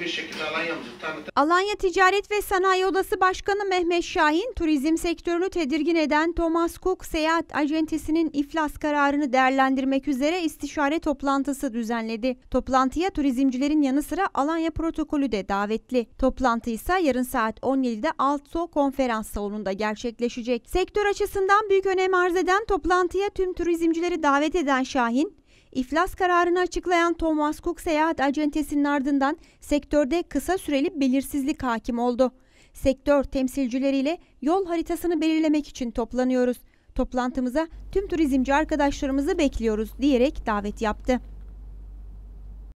bir şekilde Alanya'mızı tanıtıp... Alanya Ticaret ve Sanayi Odası Başkanı Mehmet Şahin, turizm sektörünü tedirgin eden Thomas Cook Seyahat Acentesi'nin iflas kararını değerlendirmek üzere istişare toplantısı düzenledi. Toplantıya turizmcilerin yanı sıra Alanya protokolü de davetli. Toplantı ise yarın saat 17'de Altso konferans salonunda gerçekleşecek. Sektör açısından büyük önem arz eden toplantıya tüm turizmcileri davet eden Şahin, İflas kararını açıklayan Thomas Cook Seyahat Acentesi'nin ardından sektörde kısa süreli belirsizlik hakim oldu. Sektör temsilcileriyle yol haritasını belirlemek için toplanıyoruz. Toplantımıza tüm turizmci arkadaşlarımızı bekliyoruz diyerek davet yaptı.